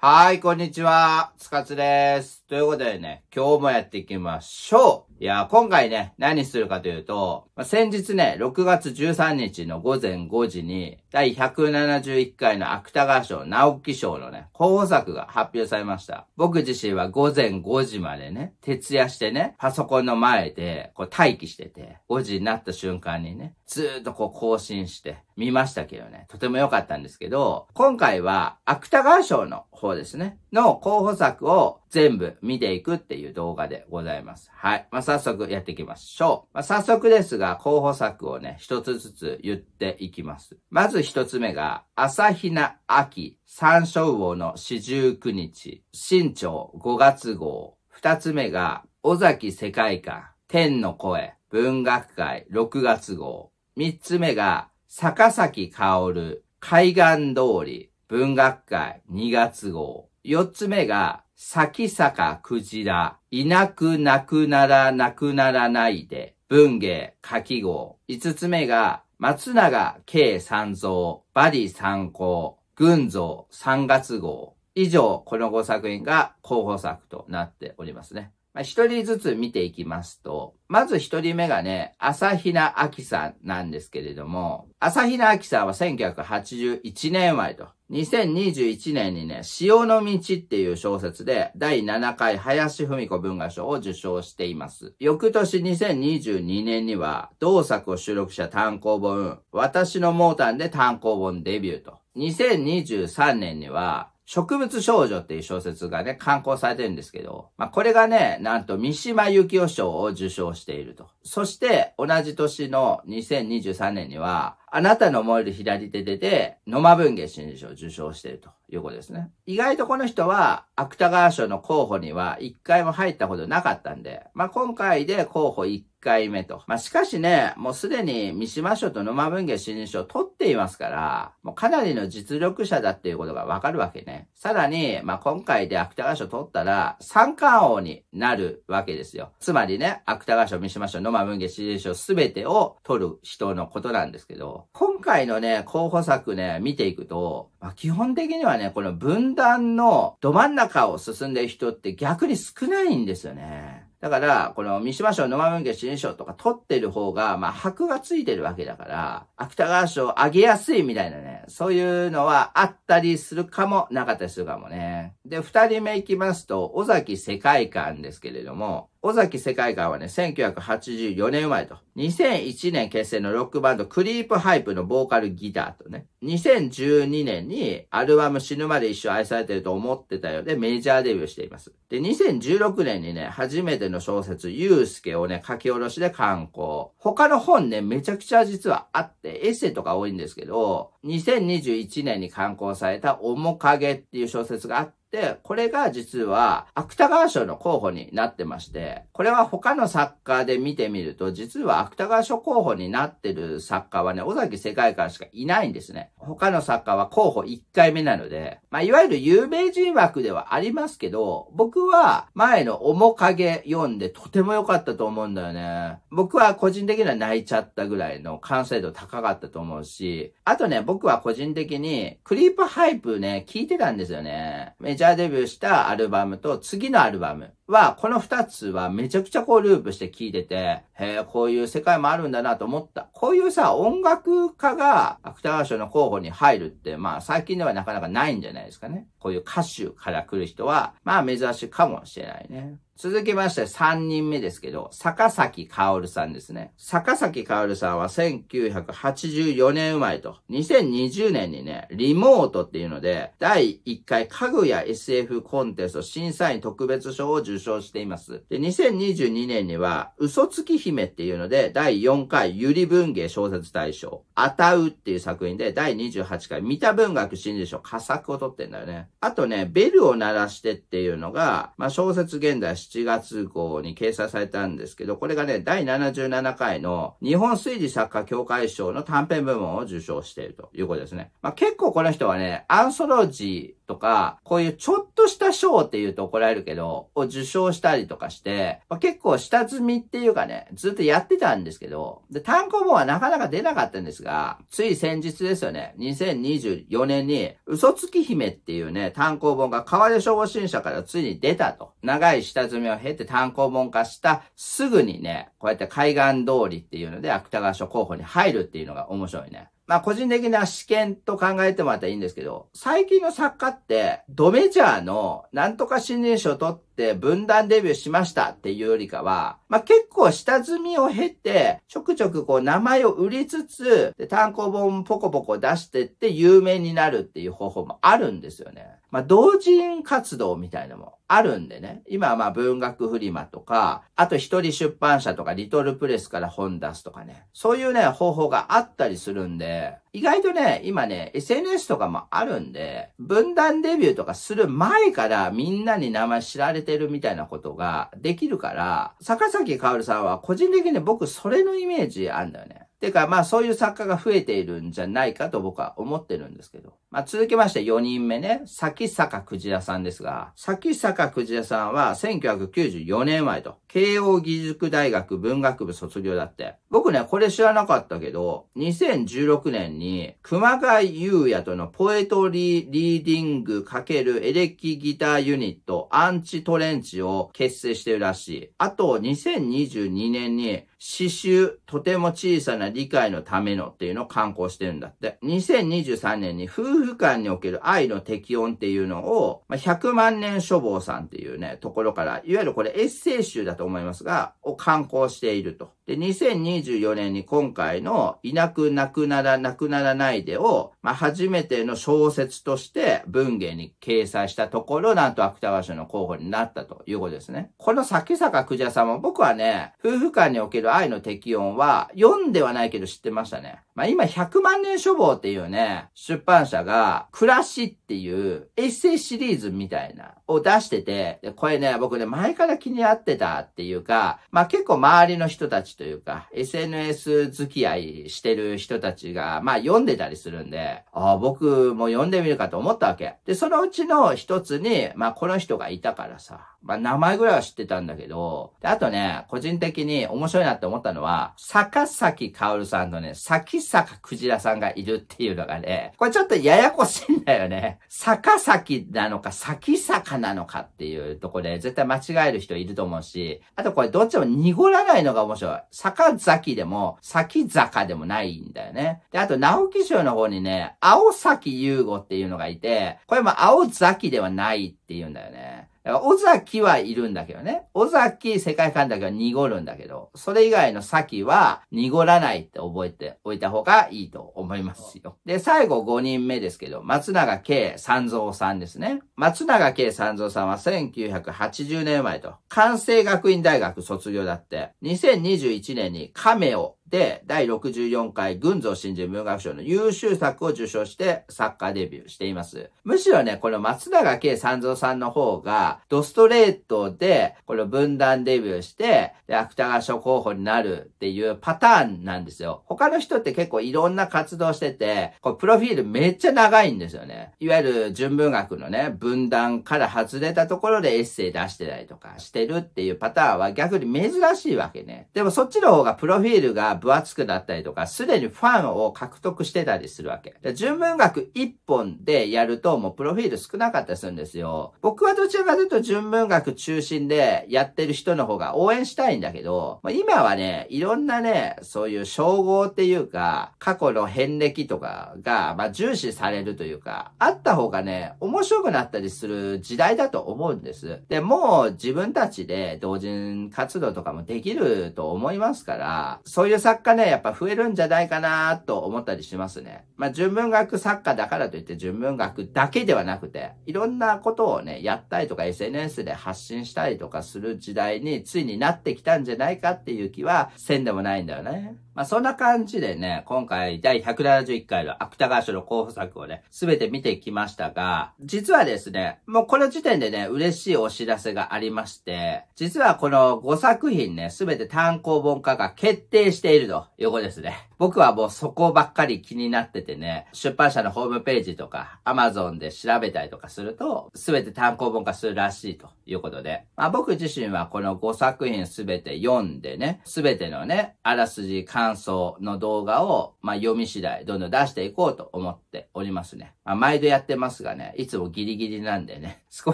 はい、こんにちは。つかつです。ということでね、今日もやっていきましょう。いや、今回ね、何するかというと、まあ、先日ね、6月13日の午前5時に、第171回の芥川賞、直木賞のね、候補作が発表されました。僕自身は午前5時までね、徹夜してね、パソコンの前で、こう待機してて、5時になった瞬間にね、ずーっとこう更新して、見ましたけどね、とても良かったんですけど、今回は、芥川賞の方校ですね。の候補作を全部見ていくっていう動画でございます。はい。まあ、早速やっていきましょう。まあ、早速ですが、候補作をね、一つずつ言っていきます。まず一つ目が、朝比奈秋、山椒魚の四十九日、新潮五月号。二つ目が、尾崎世界観、天の声、文学会6月号。三つ目が、坂崎薫、海岸通り、文学界2月号。4つ目が、先坂くじら、いなくなくならなくならないで、文芸書き号。5つ目が、松永慶三蔵、バリ三考、群像3月号。以上、この5作品が候補作となっておりますね。まあ、一人ずつ見ていきますと、まず一人目がね、朝比奈秋さんなんですけれども、朝比奈秋さんは1981年生まれと、2021年にね、潮の道っていう小説で第7回林文子文化賞を受賞しています。翌年2022年には、同作を収録した単行本、私のモータンで単行本デビューと。2023年には、植物少女っていう小説がね、刊行されてるんですけど、まあ、これがね、なんと三島由紀夫賞を受賞していると。そして、同じ年の2023年には、あなたの燃える左手でで、野間文芸新人賞を受賞しているということですね。意外とこの人は、芥川賞の候補には一回も入ったことなかったんで、まあ、今回で候補1回目と。まあ、しかしね、もうすでに三島賞と野間文芸新人賞を取っていますから、もうかなりの実力者だっていうことがわかるわけね。さらに、まあ、今回で芥川賞取ったら、三冠王になるわけですよ。つまりね、芥川賞、三島賞、野間文芸新人賞すべてを取る人のことなんですけど、今回のね、候補作ね、見ていくと、まあ、基本的にはね、この分断のど真ん中を進んでる人って逆に少ないんですよね。だから、この三島省、野間文家、新省とか取ってる方が、まあ、箔がついてるわけだから、芥川賞を上げやすいみたいなね、そういうのはあったりするかも、なかったりするかもね。で、二人目行きますと、尾崎世界観ですけれども、尾崎世界観はね、1984年生まれと、2001年結成のロックバンドクリープハイプのボーカルギターとね、2012年にアルバム死ぬまで一生愛されてると思ってたようでメジャーデビューしています。で、2016年にね、初めての小説、ゆうすけをね、書き下ろしで刊行。他の本ね、めちゃくちゃ実はあって、エッセイとか多いんですけど、2021年に刊行された面影っていう小説があって、で、これが実は、芥川賞の候補になってまして、これは他の作家で見てみると、実は芥川賞候補になってる作家はね、尾崎世界観しかいないんですね。他の作家は候補1回目なので、まあ、いわゆる有名人枠ではありますけど、僕は前の面影読んでとても良かったと思うんだよね。僕は個人的には泣いちゃったぐらいの完成度高かったと思うし、あとね、僕は個人的に、クリープハイプね、聞いてたんですよね。メジャーデビューしたアルバムと次のアルバムは、この二つはめちゃくちゃこうループして聴いてて、へえ、こういう世界もあるんだなと思った。こういうさ、音楽家が芥川賞の候補に入るって、まあ最近ではなかなかないんじゃないですかね。こういう歌手から来る人は、まあ珍しいかもしれないね。続きまして3人目ですけど、坂崎薫さんですね。坂崎薫さんは1984年生まれと、2020年にね、リモートっていうので、第1回家具や SF コンテスト審査員特別賞を受受賞しています。で、2022年には、嘘つき姫っていうので、第4回ゆり文芸小説大賞、あたうっていう作品で、第28回三田文学新人賞、佳作を取ってんだよね。あとね、ベルを鳴らしてっていうのが、まあ、小説現代7月号に掲載されたんですけど、これがね、第77回の日本推理作家協会賞の短編部門を受賞しているということですね。まあ、結構この人はね、アンソロジーとか、こういうちょっとした賞って言うと怒られるけど、を受傷したりとかして、まあ、結構下積みっていうかね、ずっとやってたんですけど、で、単行本はなかなか出なかったんですが、つい先日ですよね、2024年に、嘘つき姫っていうね、単行本が川出消防者からついに出たと。長い下積みを経て単行本化したすぐにね、こうやって海岸通りっていうので芥川賞候補に入るっていうのが面白いね。まあ個人的な試験と考えてもらったらいいんですけど、最近の作家って、ドメジャーのなんとか新人賞を取って分断デビューしましたっていうよりかは、まあ結構下積みを経て、ちょくちょくこう名前を売りつつ、単行本ポコポコ出してって有名になるっていう方法もあるんですよね。まあ、同人活動みたいなのもあるんでね。今はまあ文学フリマとか、あと一人出版社とかリトルプレスから本出すとかね。そういうね、方法があったりするんで、意外とね、今ね、SNS とかもあるんで、分断デビューとかする前からみんなに名前知られてるみたいなことができるから、坂崎かおるさんは個人的に僕それのイメージあんだよね。てか、まあそういう作家が増えているんじゃないかと僕は思ってるんですけど。まあ続きまして4人目ね、崎坂くじらさんですが、崎坂くじらさんは1994年前と、慶応義塾大学文学部卒業だって。僕ね、これ知らなかったけど、2016年に熊谷優也とのポエトリーリーディング×エレキギターユニットアンチトレンチを結成してるらしい。あと2022年に刺繍、とても小さな理解のためのっていうのを刊行してるんだって。2023年に夫婦間における愛の適温っていうのを、まあ、100万年処方さんっていうね、ところから、いわゆるこれエッセイ集だと思いますが、を刊行していると。で、2024年に今回のいなくなくならなくならないでを、まあ、初めての小説として文芸に掲載したところ、なんと芥川賞の候補になったということですね。この先坂くじゃさんも僕はね、夫婦間における愛の適温は読んではないけど知ってましたね。まあ、今100万年書房っていうね、出版社が暮らしっていうエッセイシリーズみたいなを出してて、これね、僕ね、前から気に合ってたっていうか、まあ、結構周りの人たちというか、SNS 付き合いしてる人たちが、まあ読んでたりするんで、ああ、僕も読んでみるかと思ったわけ。で、そのうちの一つに、まあこの人がいたからさ、まあ、名前ぐらいは知ってたんだけど、であとね、個人的に面白いなって思ったのは、坂崎薫さんとね、先坂クジラさんがいるっていうのがね、これちょっとややこしいんだよね。坂崎なのか、先坂なのかっていうとこで、絶対間違える人いると思うし、あとこれどっちも濁らないのが面白い。坂崎でも、先坂でもないんだよね。で、あと、直木賞の方にね、青崎優吾っていうのがいて、これも青崎ではないっていうんだよね。尾崎はいるんだけどね。尾崎世界観だけは濁るんだけど、それ以外の先は濁らないって覚えておいた方がいいと思いますよ。で、最後5人目ですけど、松永圭三蔵さんですね。松永圭三蔵さんは1980年生まれと、関西学院大学卒業だって、2021年に亀をで、第64回群像新人文学賞の優秀作を受賞して作家デビューしています。むしろね、この松永圭三蔵さんの方が、ドストレートで、この分断デビューして、で、芥川賞候補になるっていうパターンなんですよ。他の人って結構いろんな活動してて、こうプロフィールめっちゃ長いんですよね。いわゆる純文学のね、分断から外れたところでエッセイ出してたりとかしてるっていうパターンは逆に珍しいわけね。でもそっちの方がプロフィールが分厚くなったりとか、すでにファンを獲得してたりするわけ。で純文学1本でやるともうプロフィール少なかったりするんですよ。僕はどちらかというと純文学中心でやってる人の方が応援したいんだけど、まあ、今はね、いろんなね、そういう称号っていうか、過去の遍歴とかが、まあ、重視されるというか、あった方がね、面白くなったりする時代だと思うんです。で、もう自分たちで同人活動とかもできると思いますから、そういう作家ね、やっぱ増えるんじゃないかなと思ったりしますね。まあ、純文学作家だからといって純文学だけではなくて、いろんなことをね、やったりとか SNS で発信したりとかする時代についになってきたんじゃないかっていう気はせんでもないんだよね。まあ、そんな感じでね、今回第171回の芥川賞の候補作をね、すべて見てきましたが、実はですね、もうこの時点でね、嬉しいお知らせがありまして、実はこの5作品ね、すべて単行本化が決定しているということですね。僕はもうそこばっかり気になっててね、出版社のホームページとか、アマゾンで調べたりとかすると、すべて単行本化するらしいということで、まあ僕自身はこの5作品すべて読んでね、すべてのね、あらすじ感想の動画を、まあ読み次第どんどん出していこうと思っておりますね。まあ毎度やってますがね、いつもギリギリなんでね、少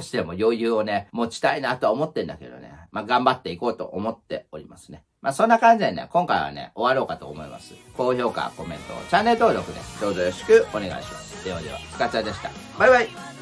しでも余裕をね、持ちたいなとは思ってんだけどね。まあ、頑張っていこうと思っておりますね。まあ、そんな感じでね、今回はね、終わろうかと思います。高評価、コメント、チャンネル登録ね、どうぞよろしくお願いします。ではでは、スカチャでした。バイバイ